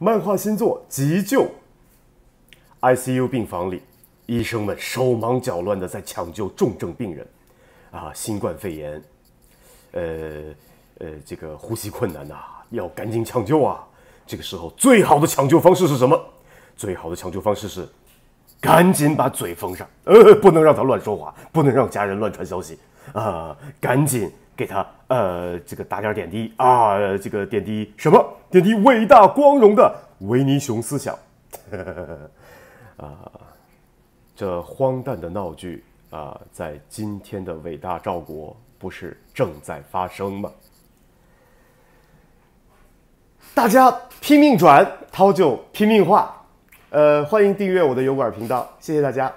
漫画新作急救。ICU 病房里，医生们手忙脚乱地在抢救重症病人，啊，新冠肺炎，呃呃，这个呼吸困难呐，要赶紧抢救啊！这个时候最好的抢救方式是什么？最好的抢救方式是。赶紧把嘴封上，呃，不能让他乱说话，不能让家人乱传消息啊！赶紧给他，呃，这个打点点滴啊，这个点滴什么？点滴伟大光荣的维尼熊思想。啊，这荒诞的闹剧啊，在今天的伟大赵国不是正在发生吗？大家拼命转，涛就拼命画。呃，欢迎订阅我的油管频道，谢谢大家。